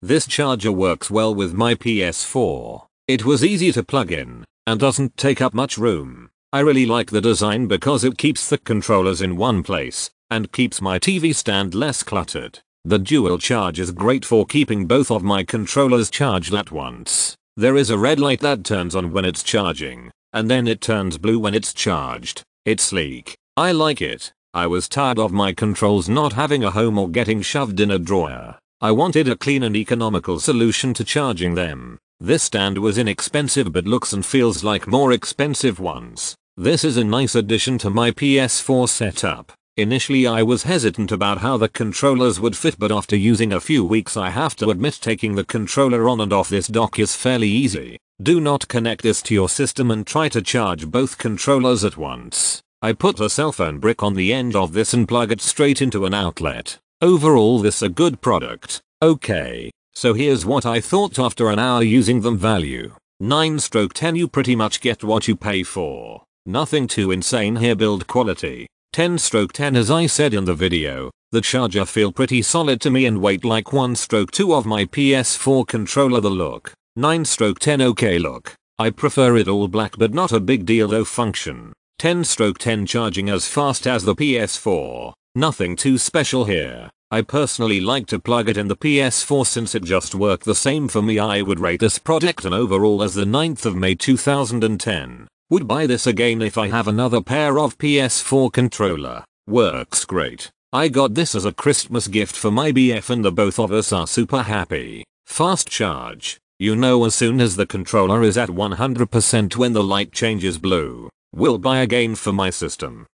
This charger works well with my PS4. It was easy to plug in, and doesn't take up much room. I really like the design because it keeps the controllers in one place, and keeps my TV stand less cluttered. The dual charge is great for keeping both of my controllers charged at once. There is a red light that turns on when it's charging, and then it turns blue when it's charged. It's sleek. I like it. I was tired of my controls not having a home or getting shoved in a drawer. I wanted a clean and economical solution to charging them. This stand was inexpensive but looks and feels like more expensive ones. This is a nice addition to my PS4 setup. Initially I was hesitant about how the controllers would fit but after using a few weeks I have to admit taking the controller on and off this dock is fairly easy. Do not connect this to your system and try to charge both controllers at once. I put a cell phone brick on the end of this and plug it straight into an outlet. Overall this a good product. Okay, so here's what I thought after an hour using them value. 9 stroke 10 you pretty much get what you pay for. Nothing too insane here build quality. 10 stroke 10 as I said in the video, the charger feel pretty solid to me and weight like 1 stroke 2 of my PS4 controller the look. 9 stroke 10 okay look. I prefer it all black but not a big deal though function. 10 stroke 10 charging as fast as the PS4. Nothing too special here. I personally like to plug it in the PS4 since it just worked the same for me I would rate this product an overall as the 9th of May 2010. Would buy this again if I have another pair of PS4 controller. Works great. I got this as a Christmas gift for my BF and the both of us are super happy. Fast charge. You know as soon as the controller is at 100% when the light changes blue. Will buy again for my system.